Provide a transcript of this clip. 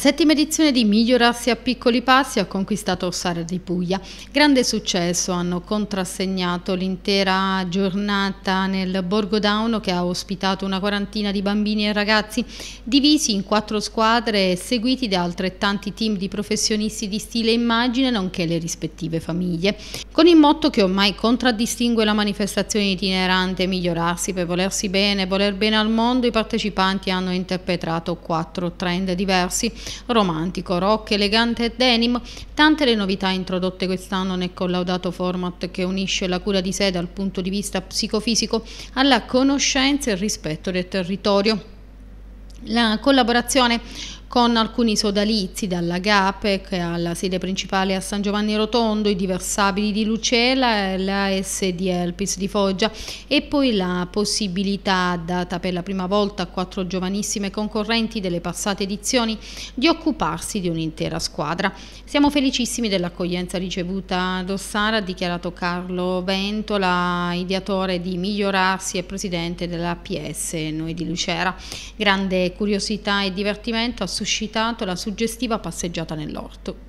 La settima edizione di Migliorarsi a piccoli passi ha conquistato Ossara di Puglia. Grande successo hanno contrassegnato l'intera giornata nel Borgo Dauno che ha ospitato una quarantina di bambini e ragazzi divisi in quattro squadre e seguiti da altrettanti team di professionisti di stile e immagine nonché le rispettive famiglie. Con il motto che ormai contraddistingue la manifestazione itinerante Migliorarsi per volersi bene, voler bene al mondo, i partecipanti hanno interpretato quattro trend diversi romantico, rock, elegante e denim, tante le novità introdotte quest'anno nel collaudato format che unisce la cura di sé dal punto di vista psicofisico alla conoscenza e rispetto del territorio. La collaborazione con alcuni sodalizi dall'Agape che ha la sede principale a San Giovanni Rotondo, i diversabili di Lucela e l'AS di Elpis di Foggia e poi la possibilità data per la prima volta a quattro giovanissime concorrenti delle passate edizioni di occuparsi di un'intera squadra. Siamo felicissimi dell'accoglienza ricevuta ad Ossara, ha dichiarato Carlo Ventola, ideatore di Migliorarsi e presidente della PS Noi di Lucera. Grande curiosità e divertimento assolutamente suscitato la suggestiva passeggiata nell'orto.